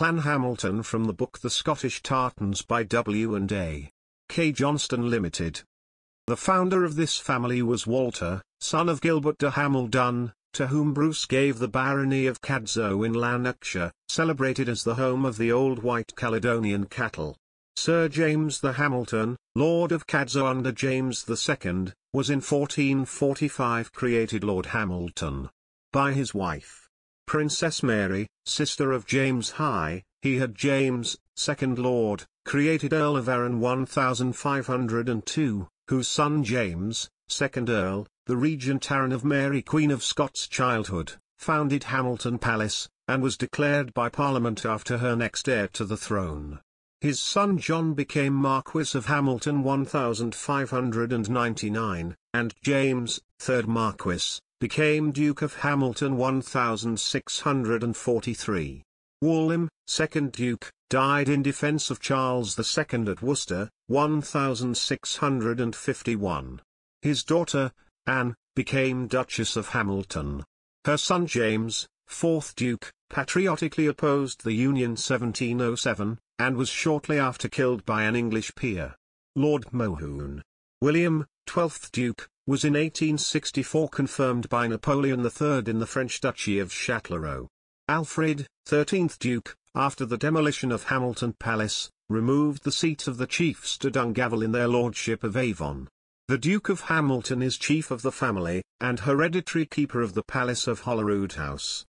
Clan Hamilton from the book The Scottish Tartans by W and A. K. Johnston Limited. The founder of this family was Walter, son of Gilbert de Hamildun, to whom Bruce gave the barony of Cadzow in Lanarkshire, celebrated as the home of the old white Caledonian cattle. Sir James the Hamilton, Lord of Cadzow under James II, was in 1445 created Lord Hamilton. By his wife, Princess Mary, sister of James High, he had James, second Lord, created Earl of Arran 1502, whose son James, second Earl, the regent Arran of Mary Queen of Scots' childhood, founded Hamilton Palace, and was declared by Parliament after her next heir to the throne. His son John became Marquis of Hamilton 1599, and James, 3rd Marquess, became Duke of Hamilton 1643. Wallim, 2nd Duke, died in defence of Charles II at Worcester, 1651. His daughter, Anne, became Duchess of Hamilton. Her son James, 4th Duke, patriotically opposed the Union 1707, and was shortly after killed by an English peer. Lord Mohun. William, 12th Duke, was in 1864 confirmed by Napoleon III in the French Duchy of Châtellerault. Alfred, 13th Duke, after the demolition of Hamilton Palace, removed the seat of the chiefs to Dungavel in their lordship of Avon. The Duke of Hamilton is chief of the family, and hereditary keeper of the palace of Holyrood House.